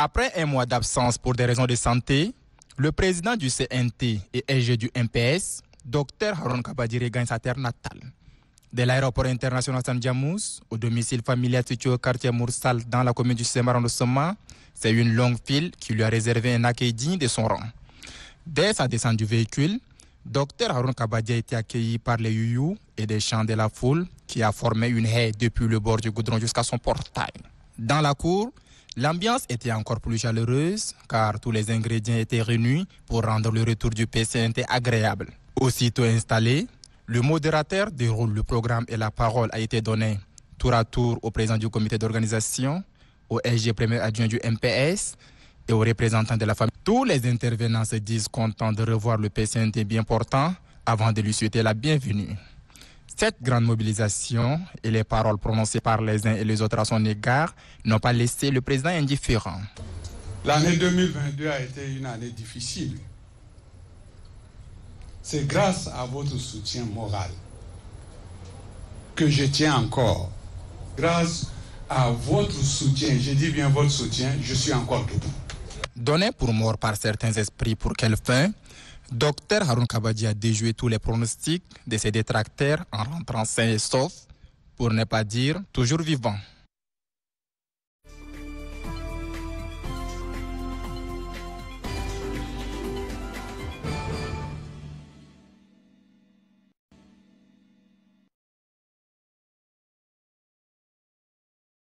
Après un mois d'absence pour des raisons de santé, le président du CNT et SG du MPS, Dr Haron Kabadire, regagne sa terre natale. De l'aéroport international Djamous, au domicile familial situé au quartier Moursal dans la commune du Semaran de Soma, c'est une longue file qui lui a réservé un accueil digne de son rang. Dès sa descente du véhicule, Dr Haroun Kabadi a été accueilli par les Youyou et des chants de la foule qui a formé une haie depuis le bord du goudron jusqu'à son portail. Dans la cour, l'ambiance était encore plus chaleureuse car tous les ingrédients étaient réunis pour rendre le retour du PCNT agréable. Aussitôt installé, le modérateur déroule le programme et la parole a été donnée tour à tour au président du comité d'organisation, au SG premier adjoint du MPS et aux représentants de la famille. Tous les intervenants se disent contents de revoir le PCNT bien portant avant de lui souhaiter la bienvenue. Cette grande mobilisation et les paroles prononcées par les uns et les autres à son égard n'ont pas laissé le président indifférent. L'année 2022 a été une année difficile. C'est grâce à votre soutien moral que je tiens encore. Grâce à votre soutien, je dis bien votre soutien, je suis encore debout. Donné pour mort par certains esprits, pour quelle fin Docteur Haroun Kabadji a déjoué tous les pronostics de ses détracteurs en rentrant sain et sauf, pour ne pas dire toujours vivant.